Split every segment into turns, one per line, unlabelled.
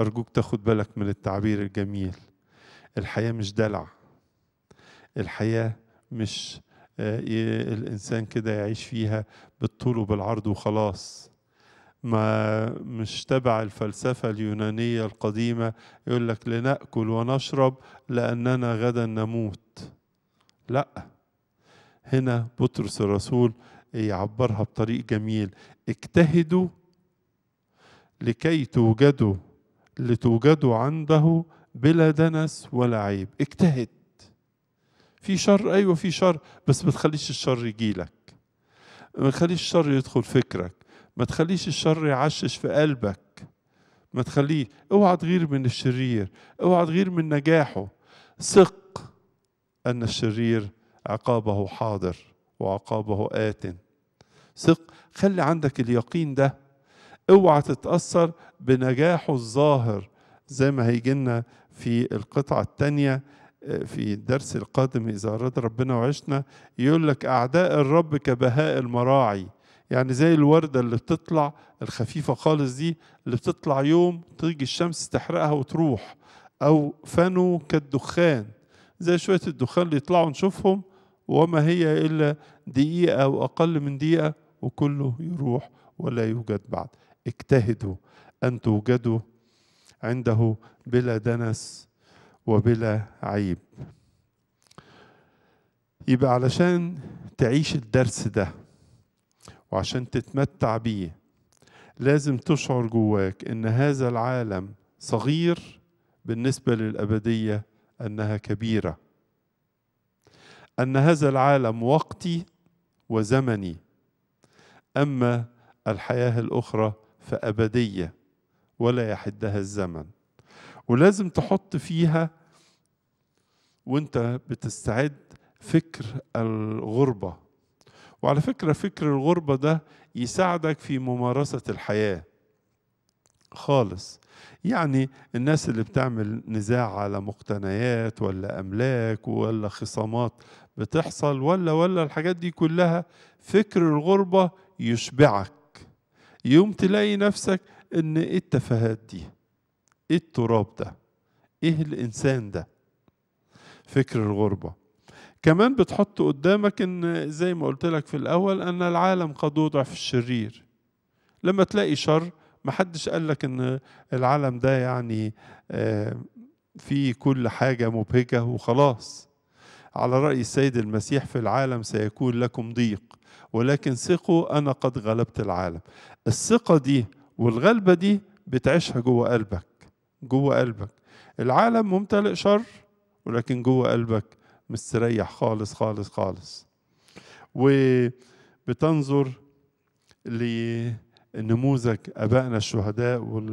أرجوك تاخد بالك من التعبير الجميل الحياة مش دلع الحياة مش آه، الإنسان كده يعيش فيها بالطول وبالعرض وخلاص ما مش تبع الفلسفة اليونانية القديمة يقول لك لنأكل ونشرب لأننا غدا نموت لا هنا بطرس الرسول يعبرها بطريق جميل اجتهدوا لكي توجدوا لتوجد عنده بلا دنس ولا عيب اجتهد في شر ايوه في شر بس ما تخليش الشر يجيلك ما تخليش الشر يدخل فكرك ما تخليش الشر يعشش في قلبك ما تخليه اوعى تغير من الشرير اوعى تغير من نجاحه ثق ان الشرير عقابه حاضر وعقابه ات ثق خلي عندك اليقين ده اوعى تتاثر بنجاحه الظاهر زي ما هيجي لنا في القطعه الثانيه آه، في الدرس القادم اذا اراد ربنا وعشنا يقول لك اعداء الرب كبهاء المراعي يعني زي الورده اللي بتطلع الخفيفه خالص دي اللي بتطلع يوم تيجي الشمس تحرقها وتروح او فنو كالدخان زي شويه الدخان اللي يطلعوا نشوفهم وما هي الا دقيقه او اقل من دقيقه وكله يروح ولا يوجد بعد اجتهدوا أن توجدوا عنده بلا دنس وبلا عيب يبقى علشان تعيش الدرس ده وعشان تتمتع بيه لازم تشعر جواك ان هذا العالم صغير بالنسبه للابديه انها كبيره ان هذا العالم وقتي وزمني أما الحياة الأخرى فأبدية ولا يحدها الزمن ولازم تحط فيها وانت بتستعد فكر الغربة وعلى فكرة فكر الغربة ده يساعدك في ممارسة الحياة خالص يعني الناس اللي بتعمل نزاع على مقتنيات ولا أملاك ولا خصامات بتحصل ولا ولا الحاجات دي كلها فكر الغربة يشبعك يوم تلاقي نفسك ان ايه التفاهات دي ايه التراب ده ايه الانسان ده فكر الغربه كمان بتحط قدامك ان زي ما قلت لك في الاول ان العالم قد وضع في الشرير لما تلاقي شر محدش قال لك ان العالم ده يعني آه، في كل حاجه مبهجه وخلاص على رأي السيد المسيح في العالم سيكون لكم ضيق ولكن ثقوا أنا قد غلبت العالم الثقة دي والغلبة دي بتعيشها جوه قلبك جوه قلبك العالم ممتلئ شر ولكن جوه قلبك مستريح خالص خالص خالص وبتنظر لنموذج أبائنا الشهداء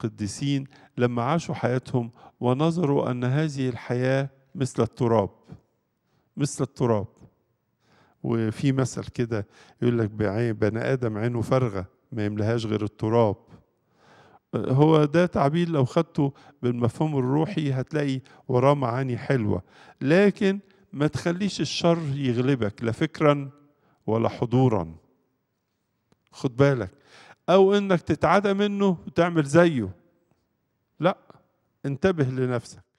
والقديسين لما عاشوا حياتهم ونظروا ان هذه الحياه مثل التراب مثل التراب وفي مثل كده يقول لك بعين بني ادم عينه فارغه ما يملهاش غير التراب هو ده تعبير لو خدته بالمفهوم الروحي هتلاقي وراه معاني حلوه لكن ما تخليش الشر يغلبك لا فكرا ولا حضورا خد بالك او انك تتعدى منه وتعمل زيه لا انتبه لنفسك